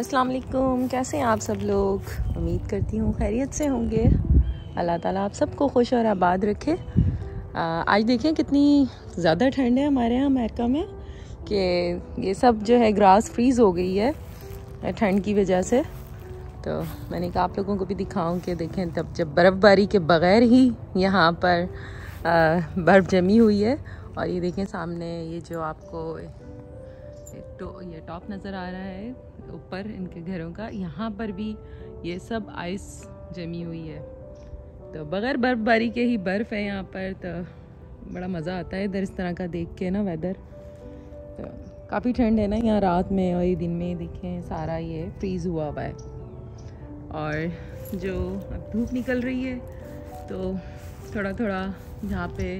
अस्सलाम वालेकुम कैसे हैं आप सब लोग उम्मीद करती हूँ खैरियत से होंगे अल्लाह ताला आप सबको खुश और आबाद रखे आज देखें कितनी ज़्यादा ठंड है हमारे यहाँ अमेरिका में कि ये सब जो है ग्रास फ्रीज़ हो गई है ठंड की वजह से तो मैंने कहा आप लोगों को भी दिखाऊं कि देखें तब जब बर्फ़बारी के बग़ैर ही यहाँ पर बर्फ़ जमी हुई है और ये देखें सामने ये जो आपको तो ये टॉप नज़र आ रहा है ऊपर इनके घरों का यहाँ पर भी ये सब आइस जमी हुई है तो बगैर बर्फ़बारी के ही बर्फ़ है यहाँ पर तो बड़ा मज़ा आता है इधर इस तरह का देख के ना वेदर तो काफ़ी ठंड है ना यहाँ रात में और ये दिन में देखें सारा ये फ्रीज़ हुआ हुआ है और जो अब धूप निकल रही है तो थोड़ा थोड़ा यहाँ पे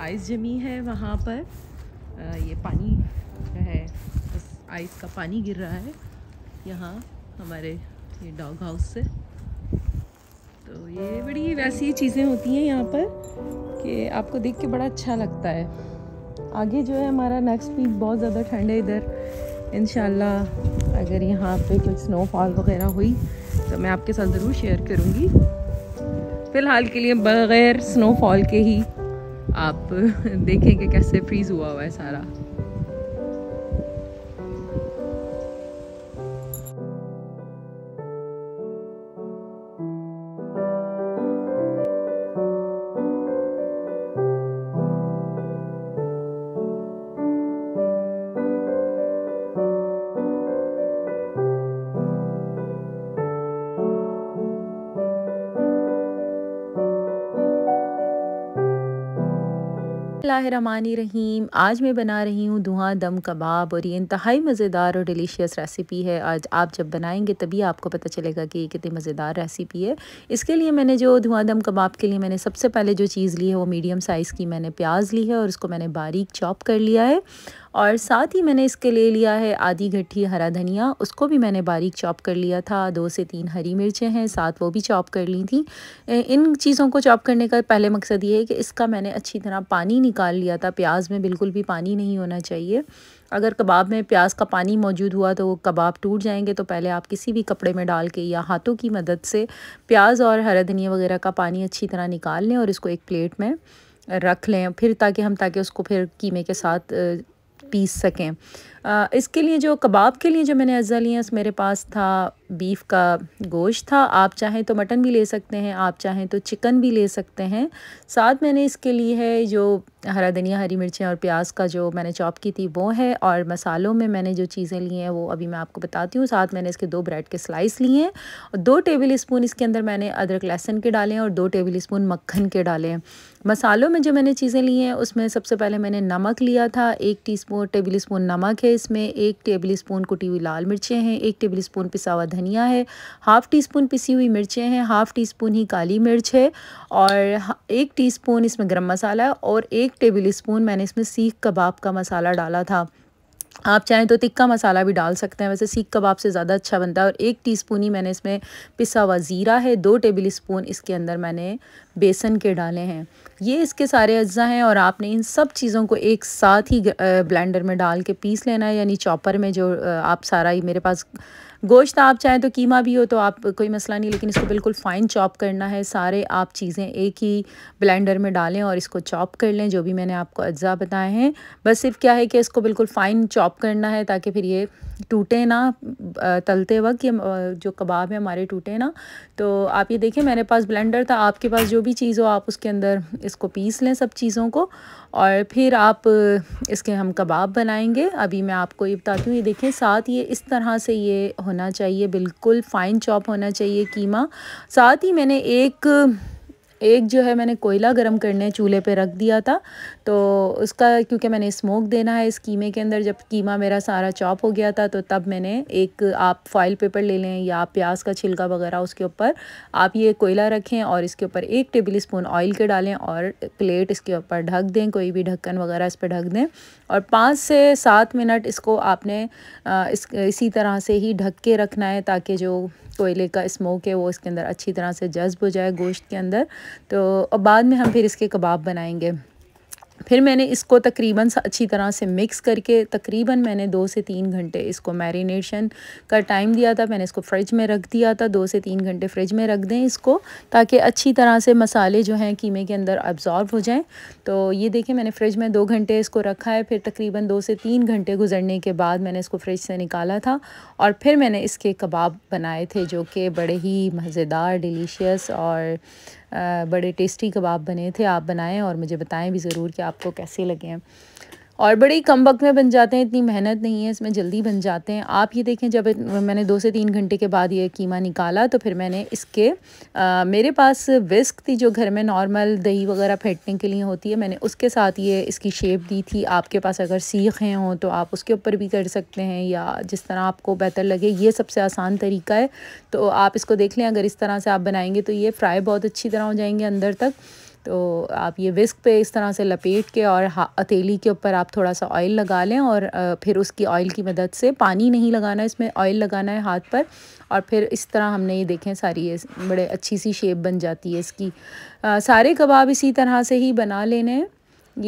आइस जमी है वहाँ पर ये पानी है इस आइस का पानी गिर रहा है यहाँ हमारे ये डॉग हाउस से तो ये बड़ी वैसी चीज़ें होती हैं यहाँ पर कि आपको देख के बड़ा अच्छा लगता है आगे जो है हमारा नेक्स्ट वीक बहुत ज़्यादा ठंड है इधर इन अगर यहाँ पे कुछ स्नोफॉल वगैरह हुई तो मैं आपके साथ ज़रूर शेयर करूँगी फ़िलहाल के लिए बग़ैर स्नोफॉल के ही आप देखें कि कैसे फ्रीज़ हुआ हुआ है सारा रहीम आज मैं बना रही हूँ धुआँ दम कबाब और ये इंतहाई मज़ेदार और डिलीशियस रेसिपी है आज आप जब बनाएंगे तभी आपको पता चलेगा कि ये कितनी मज़ेदार रेसिपी है इसके लिए मैंने जो धुआँ दम कबाब के लिए मैंने सबसे पहले जो चीज़ ली है वो मीडियम साइज़ की मैंने प्याज ली है और उसको मैंने बारीक चॉप कर लिया है और साथ ही मैंने इसके ले लिया है आधी घट्टी हरा धनिया उसको भी मैंने बारीक चॉप कर लिया था दो से तीन हरी मिर्चें हैं साथ वो भी चॉप कर ली थी इन चीज़ों को चॉप करने का पहले मकसद ये है कि इसका मैंने अच्छी तरह पानी निकाल लिया था प्याज में बिल्कुल भी पानी नहीं होना चाहिए अगर कबाब में प्याज का पानी मौजूद हुआ तो वो कबाब टूट जाएंगे तो पहले आप किसी भी कपड़े में डाल के या हाथों की मदद से प्याज और हरा धनिया वगैरह का पानी अच्छी तरह निकाल लें और इसको एक प्लेट में रख लें फिर ताकि हम ताकि उसको फिर कीमे के साथ पीस सकें इसके लिए जो कबाब के लिए जो मैंने अज़ा लिया उस मेरे पास था बीफ का गोश्त था आप चाहें तो मटन भी ले सकते हैं आप चाहें तो चिकन भी ले सकते हैं साथ मैंने इसके लिए है जो हरा धनिया हरी मिर्चें और प्याज का जो मैंने चॉप की थी वो है और मसालों में मैंने जो चीज़ें ली हैं वो अभी मैं आपको बताती हूँ साथ मैंने इसके दो ब्रेड के स्लाइस लिए हैं और दो टेबल स्पून इसके अंदर मैंने अदरक लहसन के डाले हैं और दो टेबल स्पून मक्खन के डाले हैं मसालों में जो मैंने चीज़ें ली हैं उसमें सबसे पहले मैंने नमक लिया था एक टी स्पून टेबल स्पून नमक है इसमें एक टेबल स्पून कुटी हुई लाल मिर्चें हैं एक टेबल स्पून पिसा हुआ धनिया है हाफ़ टी स्पून पिसी हुई मिर्चें हैं हाफ़ टी स्पून ही काली मिर्च है और एक टी स्पून इसमें गर्म मसाला है और एक टेबल स्पून मैंने इसमें सीख कबाब का मसाला डाला था आप चाहें तो तिक्का मसाला भी डाल सकते हैं वैसे सीख कबाब से ज़्यादा अच्छा बनता है और एक टीस्पून ही मैंने इसमें पिसा हुआ ज़ीरा है दो टेबल स्पून इसके अंदर मैंने बेसन के डाले हैं ये इसके सारे अज्जा हैं और आपने इन सब चीज़ों को एक साथ ही ब्लेंडर में डाल के पीस लेना है यानी चॉपर में जो आप सारा ही मेरे पास गोश्त आप चाहें तो कीमा भी हो तो आप कोई मसला नहीं लेकिन इसको बिल्कुल फ़ाइन चॉप करना है सारे आप चीज़ें एक ही ब्लेंडर में डालें और इसको चॉप कर लें जो भी मैंने आपको अज्जा बताए हैं बस सिर्फ क्या है कि इसको बिल्कुल फ़ाइन चॉप करना है ताकि फिर ये टूटे ना तलते वक्त ये जो कबाब है हमारे टूटे ना तो आप ये देखें मेरे पास ब्लेंडर था आपके पास जो भी चीज़ हो आप उसके अंदर इसको पीस लें सब चीज़ों को और फिर आप इसके हम कबाब बनाएंगे अभी मैं आपको ये बताती हूँ ये देखें साथ ये इस तरह से ये होना चाहिए बिल्कुल फ़ाइन चॉप होना चाहिए कीमा साथ ही मैंने एक एक जो है मैंने कोयला गर्म करने चूल्हे पे रख दिया था तो उसका क्योंकि मैंने स्मोक देना है इस कीमे के अंदर जब कीमा मेरा सारा चॉप हो गया था तो तब मैंने एक आप फॉइल पेपर ले लें या प्याज का छिलका वगैरह उसके ऊपर आप ये कोयला रखें और इसके ऊपर एक टेबल स्पून ऑयल के डालें और प्लेट इसके ऊपर ढक दें कोई भी ढक्कन वगैरह इस पर ढक दें और पाँच से सात मिनट इसको आपने इस इसी तरह से ही ढक के रखना है ताकि जो कोयले का स्मोक है वो इसके अंदर अच्छी तरह से जज्ब हो जाए गोश्त के अंदर तो और बाद में हम फिर इसके कबाब बनाएंगे फिर मैंने इसको तकरीबन अच्छी तरह से मिक्स करके तकरीबन मैंने दो से तीन घंटे इसको मैरिनेशन का टाइम दिया था मैंने इसको फ्रिज में रख दिया था दो से तीन घंटे फ्रिज में रख दें इसको ताकि अच्छी तरह से मसाले जो हैं कीमे के अंदर अब्ज़ॉर्व हो जाएं तो ये देखें मैंने फ्रिज में दो घंटे इसको रखा है फिर तकरीबन दो से तीन घंटे गुजरने के बाद मैंने इसको फ्रिज से निकाला था और फिर मैंने इसके कबाब बनाए थे जो कि बड़े ही मज़ेदार डिलीशियस और बड़े टेस्टी कबाब बने थे आप बनाएं और मुझे बताएं भी ज़रूर कि आपको कैसे लगे हैं और बड़े ही कम वक्त में बन जाते हैं इतनी मेहनत नहीं है इसमें जल्दी बन जाते हैं आप ये देखें जब मैंने दो से तीन घंटे के बाद ये कीमा निकाला तो फिर मैंने इसके आ, मेरे पास विस्क थी जो घर में नॉर्मल दही वगैरह फेंटने के लिए होती है मैंने उसके साथ ये इसकी शेप दी थी आपके पास अगर सीखें हों तो आप उसके ऊपर भी कर सकते हैं या जिस तरह आपको बेहतर लगे ये सबसे आसान तरीका है तो आप इसको देख लें अगर इस तरह से आप बनाएंगे तो ये फ्राई बहुत अच्छी तरह हो जाएंगे अंदर तक तो आप ये विस्क पे इस तरह से लपेट के और हथेली के ऊपर आप थोड़ा सा ऑयल लगा लें और फिर उसकी ऑयल की मदद से पानी नहीं लगाना है इसमें ऑयल लगाना है हाथ पर और फिर इस तरह हमने ये देखें सारी ये बड़े अच्छी सी शेप बन जाती है इसकी आ, सारे कबाब इसी तरह से ही बना लेने हैं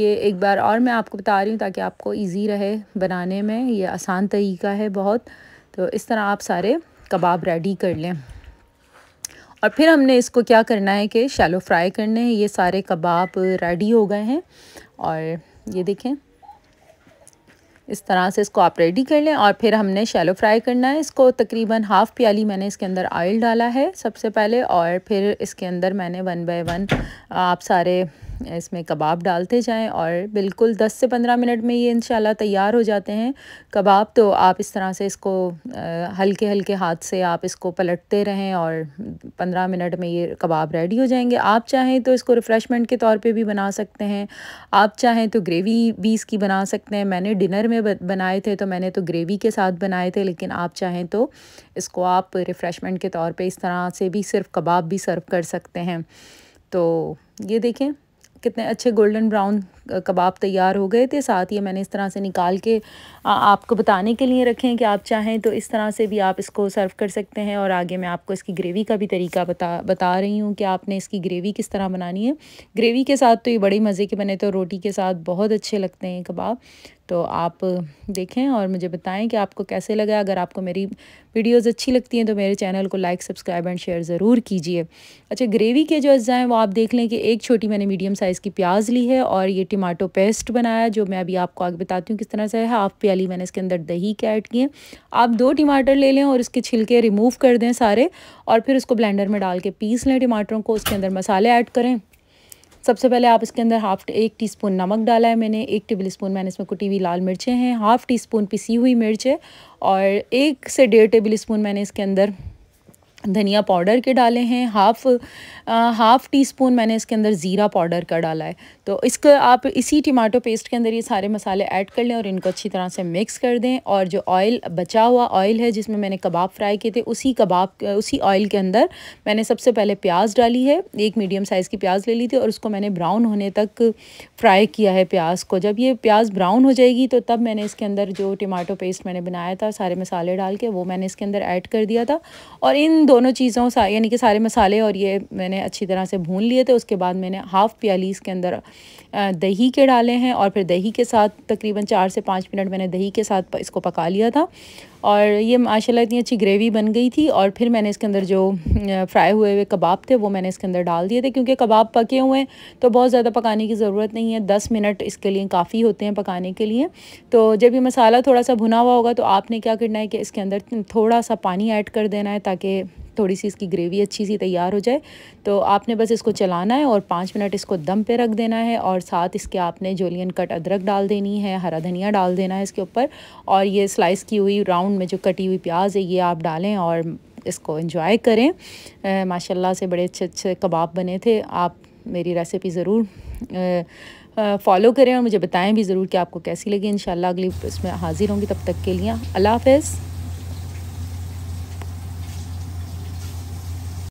ये एक बार और मैं आपको बता रही हूँ ताकि आपको इजी रहे बनाने में ये आसान तरीका है बहुत तो इस तरह आप सारे कबाब रेडी कर लें और फिर हमने इसको क्या करना है कि शैलो फ्राई करने हैं ये सारे कबाब रेडी हो गए हैं और ये देखें इस तरह से इसको आप रेडी कर लें और फिर हमने शैलो फ्राई करना है इसको तकरीबन हाफ़ प्याली मैंने इसके अंदर ऑयल डाला है सबसे पहले और फिर इसके अंदर मैंने वन बाय वन आप सारे इसमें कबाब डालते जाएं और बिल्कुल 10 से 15 मिनट में ये इन तैयार हो जाते हैं कबाब तो आप इस तरह से इसको हल्के हल्के हाथ से आप इसको पलटते रहें और 15 मिनट में ये कबाब रेडी हो जाएंगे आप चाहें तो इसको रिफ़्रेशमेंट के तौर पे भी बना सकते हैं आप चाहें तो ग्रेवी भी इसकी बना सकते हैं मैंने डिनर में बनाए थे तो मैंने तो ग्रेवी के साथ बनाए थे लेकिन आप चाहें तो इसको आप रिफ़्रेशमेंट के तौर पर इस तरह से भी सिर्फ कबाब भी सर्व कर सकते हैं तो ये देखें कितने अच्छे गोल्डन ब्राउन कबाब तैयार हो गए थे साथ ही मैंने इस तरह से निकाल के आ, आपको बताने के लिए रखे हैं कि आप चाहें तो इस तरह से भी आप इसको सर्व कर सकते हैं और आगे मैं आपको इसकी ग्रेवी का भी तरीका बता बता रही हूँ कि आपने इसकी ग्रेवी किस तरह बनानी है ग्रेवी के साथ तो ये बड़े मज़े के बने तो रोटी के साथ बहुत अच्छे लगते हैं कबाब तो आप देखें और मुझे बताएं कि आपको कैसे लगा अगर आपको मेरी वीडियोस अच्छी लगती हैं तो मेरे चैनल को लाइक सब्सक्राइब एंड शेयर ज़रूर कीजिए अच्छा ग्रेवी के जो अज्जा हैं वो आप देख लें कि एक छोटी मैंने मीडियम साइज़ की प्याज ली है और ये टमाटो पेस्ट बनाया जो मैं अभी आपको आगे बताती हूँ किस तरह से है हाफ प्याली मैंने इसके अंदर दही के ऐड किए आप दो टमाटर ले लें और इसके छिलके रिमूव कर दें सारे और फिर उसको ब्लैंडर में डाल के पीस लें टमाटरों को उसके अंदर मसाले ऐड करें सबसे पहले आप इसके अंदर हाफ एक स्पून नमक डाला है मैंने एक टेबल स्पून मैंने इसमें कुटी हुई लाल मिर्चें हैं हाफ़ टी स्पून पिसी हुई मिर्च है और एक से डेढ़ टेबल स्पून मैंने इसके अंदर धनिया पाउडर के डाले हैं हाफ़ हाफ़ टी स्पून मैंने इसके अंदर ज़ीरा पाउडर का डाला है तो इसका आप इसी टमाटो पेस्ट के अंदर ये सारे मसाले ऐड कर लें और इनको अच्छी तरह से मिक्स कर दें और जो ऑयल बचा हुआ ऑयल है जिसमें मैंने कबाब फ्राई किए थे उसी कबाब उसी ऑयल के अंदर मैंने सबसे पहले प्याज डाली है एक मीडियम साइज़ की प्याज ले ली थी और उसको मैंने ब्राउन होने तक फ्राई किया है प्याज को जब ये प्याज ब्राउन हो जाएगी तो तब मैंने इसके अंदर जो टमाटो पेस्ट मैंने बनाया था सारे मसाले डाल के वो मैंने इसके अंदर ऐड कर दिया था और इन दोनों चीज़ों यानी कि सारे मसाले और ये मैंने अच्छी तरह से भून लिए थे उसके बाद मैंने हाफ़ प्याली इसके अंदर दही के डाले हैं और फिर दही के साथ तकरीबन चार से पाँच मिनट मैंने दही के साथ इसको पका लिया था और ये माशाल्लाह इतनी अच्छी ग्रेवी बन गई थी और फिर मैंने इसके अंदर जो फ्राई हुए हुए कबाब थे वो मैंने इसके अंदर डाल दिए थे क्योंकि कबाब पके हुए हैं तो बहुत ज़्यादा पकाने की ज़रूरत नहीं है दस मिनट इसके लिए काफ़ी होते हैं पकाने के लिए तो जब ये मसाला थोड़ा सा भुना हुआ होगा तो आपने क्या करना है कि इसके अंदर थोड़ा सा पानी ऐड कर देना है ताकि थोड़ी सी इसकी ग्रेवी अच्छी सी तैयार हो जाए तो आपने बस इसको चलाना है और पाँच मिनट इसको दम पे रख देना है और साथ इसके आपने जोलियन कट अदरक डाल देनी है हरा धनिया डाल देना है इसके ऊपर और ये स्लाइस की हुई राउंड में जो कटी हुई प्याज है ये आप डालें और इसको इन्जॉय करें माशाला से बड़े अच्छे अच्छे कबाब बने थे आप मेरी रेसिपी ज़रूर फॉलो करें और मुझे बताएं भी ज़रूर कि आपको कैसी लगी इन अगली इसमें हाज़िर होंगी तब तक के लिए अल्लाह हाफ